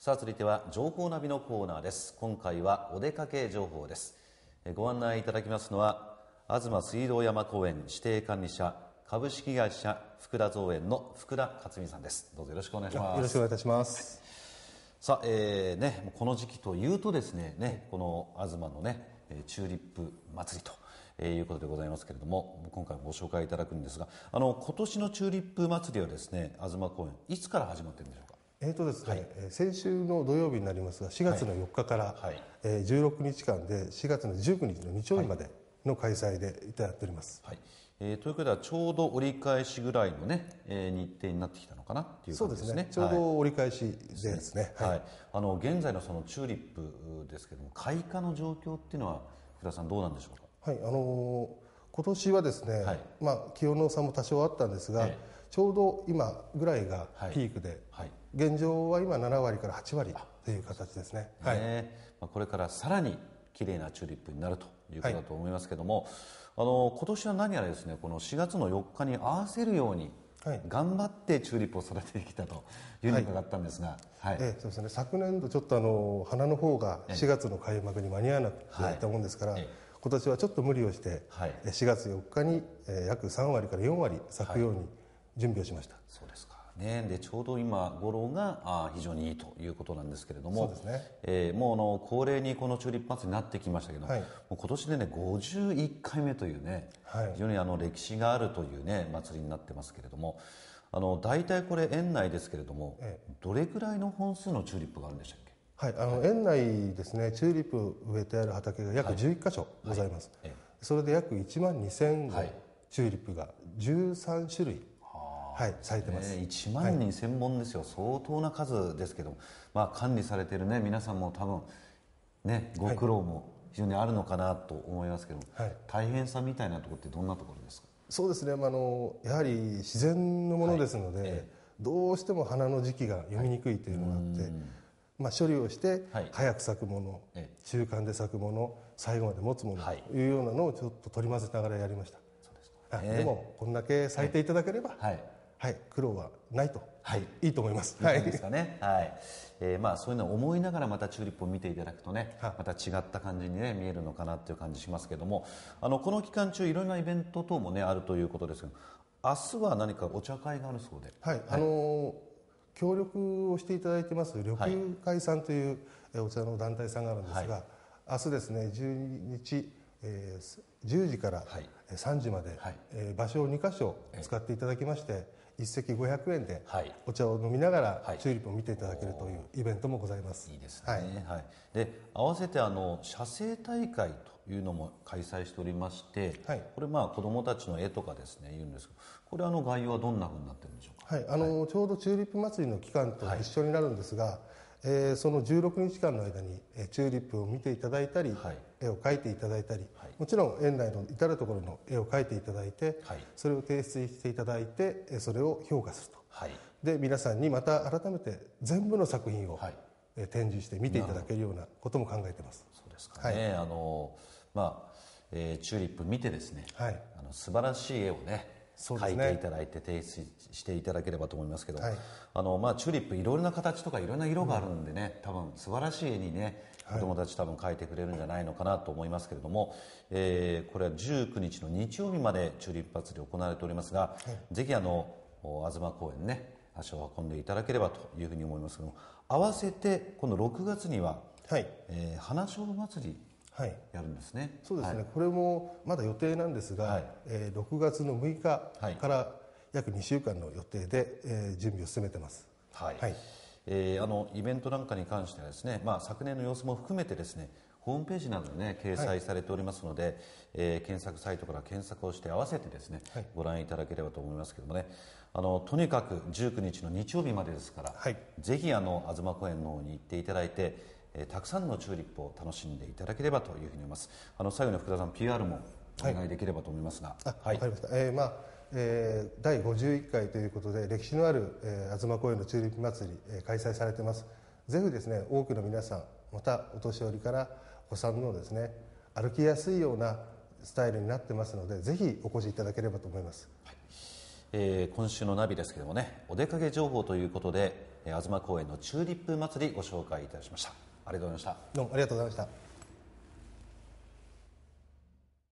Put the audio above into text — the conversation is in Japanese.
さあ続いては情報ナビのコーナーです今回はお出かけ情報ですご案内いただきますのは東水道山公園指定管理者株式会社福田造園の福田克美さんですどうぞよろしくお願いしますよろしくお願いいたします、はい、さあ、えー、ねこの時期というとですねねこの東のねチューリップ祭りとえー、いうことでございますけれども今回ご紹介いただくんですがあの今年のチューリップ祭りはですね東公園いつから始まってるんでしょうえーとですねはい、先週の土曜日になりますが4月の4日から、はいはえー、16日間で4月の19日の日曜日までの開催でいただいております。はいえー、ということはちょうど折り返しぐらいのね、えー、日程になってきたのかなっいう感じですね。そうですねちょうど折り返しでですね。はい、はい、あの現在のそのチューリップですけども開花の状況っていうのは福田さんどうなんでしょうか。はいあのー今年はですね、はい、まあ、気温の差も多少あったんですが、ええ、ちょうど今ぐらいがピークで、はい、現状は今7割から8割という形ですね。はい、まあ、これからさらに綺麗なチューリップになるということだと思いますけども、あの今年は何やらですねこの4月の4日に合わせるようにはい、頑張ってチューリップを育ててきたというふうに伺ったんですが、はいはい、えそうですね、昨年度、ちょっとあの花の方が4月の開幕に間に合わなくていたもんですから、え今年はちょっと無理をして、はい、4月4日に約3割から4割咲くように準備をしました。はい、そうですかね、でちょうど今頃があ非常にいいということなんですけれどもそうですね、えー、もうあの恒例にこのチューリップ祭りになってきましたけど、はい、もう今年でね51回目というね、はい、非常にあの歴史があるというね祭りになってますけれどもあの大体これ園内ですけれども、ええ、どれくらいの本数のチューリップがあるんでしたっけはい、あの園内ですねチューリップ植えてある畑が約11か所ございます、はいはい、それで約1万2000本、チューリップが13種類はい、咲いてます、えー、1万2000本ですよ、相当な数ですけどまあ、管理されてるね皆さんも多分ねご苦労も非常にあるのかなと思いますけど、はい、大変さみたいなところってどんなところですかそうですね、まあ、あのやはり自然のものですので、はいえー、どうしても花の時期が読みにくいというのがあって、まあ、処理をして早く咲くもの、はい、中間で咲くもの最後まで持つものというようなのをちょっと取り混ぜながらやりました、でもこんだけ咲いていただければ、はい、はい、苦労はないと、はい、いいと思います。い、いですかね。はい、えー、まあそういうのを思いながらまたチューリップを見ていただくとね、また違った感じにね見えるのかなという感じしますけども、あのこの期間中いろんなイベント等もねあるということですけど、明日は何かお茶会があるそうで、はい、はい、あのー協力をしていただいてます緑海会さんという、お茶の団体さんがあるんですが、はい、明日ですね12日、えー、10時から3時まで、はい、えー、場所を2か所使っていただきまして、一席500円でお茶を飲みながらチューリップを見ていただけるというイベントもございます。はい、いいですね。はい。で合わせてあの写生大会というのも開催しておりまして、はい、これまあ子どもたちの絵とかですね言うんですけど、これあの概要はどんなふうになってるんでしょうか。はいあの、はい、ちょうどチューリップ祭りの期間と一緒になるんですが、はい、えー、その16日間の間に、えー、チューリップを見ていただいたり、はい、絵を描いていただいたり、もちろん園内の至る所の絵を描いていただいて、それを提出していただいてそれを評価すると、で皆さんにまた改めて全部の作品を、えー、展示して見ていただけるようなことも考えてますそうですかね、あのまあえー、チューリップ見てですね、はい、あの素晴らしい絵をね書いていただいて提出していただければと思いますけど、はい、あのまあ、チューリップいろいろな形とかいろんな色があるんでね、うん、多分素晴らしい絵にね子供たち多分描いてくれるんじゃないのかなと思いますけれども、はい、えー、これは19日の日曜日までチューリップ祭り行われておりますが、はい、ぜひあの東公園ね足を運んでいただければというふうに思いますけども合わせてこの6月には、はいえー、花正祭りやるんですね、そうですね、はい、これもまだ予定なんですが、はい、えー、6月の6日から約2週間の予定で、えー、準備を進めてます、はいはい、えー、あのイベントなんかに関してはですね、まあ、昨年の様子も含めてですねホームページなどに、ね、掲載されておりますので、はい、えー、検索サイトから検索をして合わせてですね、はい、ご覧いただければと思いますけどもねあのとにかく19日の日曜日までですから、はい、ぜひあの東公園の方に行っていただいてえー、たくさんのチューリップを楽しんでいただければというふうに思いますあの最後に福田さん PR もお願いできればと思いますがはい、はい、えー、まあえー、第51回ということで歴史のある、えー、東公園のチューリップ祭り、えー、開催されてますぜひですね多くの皆さんまたお年寄りからお子さんのですね歩きやすいようなスタイルになってますのでぜひお越しいただければと思います、はい、えー、今週のナビですけどもねお出かけ情報ということで東公園のチューリップ祭りご紹介いたしましたありがとうございましたどうもありがとうございました